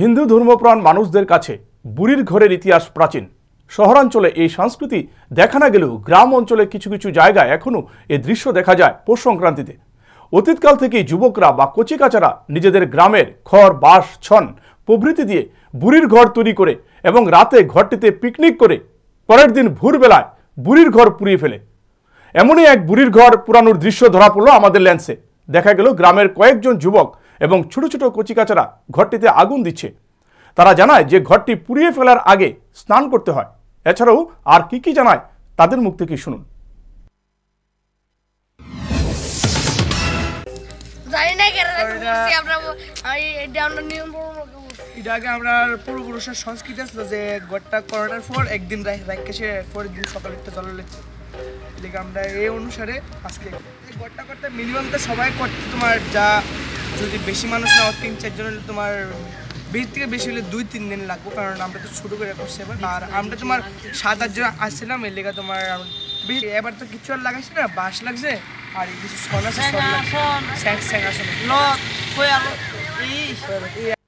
হিন্দু ধর্মপ্রাণ মানুষদের কাছে বুড়ির ঘরের ইতিহাস প্রাচীন শহরাঞ্চলে এই সংস্কৃতি দেখা না গেলেও গ্রাম অঞ্চলে কিছু কিছু জায়গায় এখনও এ দৃশ্য দেখা যায় পৌষ সংক্রান্তিতে অতীতকাল থেকেই যুবকরা বা কচিকাচারা নিজেদের গ্রামের খড় বাস ছন প্রভৃতি দিয়ে বুড়ির ঘর তৈরি করে এবং রাতে ঘরটিতে পিকনিক করে পরের দিন ভোরবেলায় বুড়ির ঘর পুড়িয়ে ফেলে এমনই এক বুড়ির ঘর পুরানোর দৃশ্য ধরা পড়ল আমাদের ল্যান্সে দেখা গেল গ্রামের কয়েকজন যুবক এবং ছোট ছোট কচিকাচারা ঘরটিতে আগুন দিচ্ছে তারা জানায় যে ঘরটি পুড়িয়ে ফেলার আগে স্নান করতে হয় এছাড়াও আর কি কি জানায় তাদের মুখ থেকে শুনুন এটা নিয়ম আমরা পূর্বপুরুষের সংস্কৃতি যে ঘরটা পর একদিন একটা আমরা এই অনুসারে আজকে ঘরটা করতে মিনিমাম তো সবাই করতে তোমার যা যদি বেশি মানুষ না তিন চারজন হলে তোমার বেশি থেকে বেশি হলে দুই তিন দিন লাগবো কারণ আমরা তো ছোটো করে করছি এবার আর আমরা তোমার সাত আটজন আসছিলাম এর লেগে তোমার বেশি এবার তো কিছু আর লাগাইছি না বাস লাগছে আর কিছু সন স্যাং স্যাং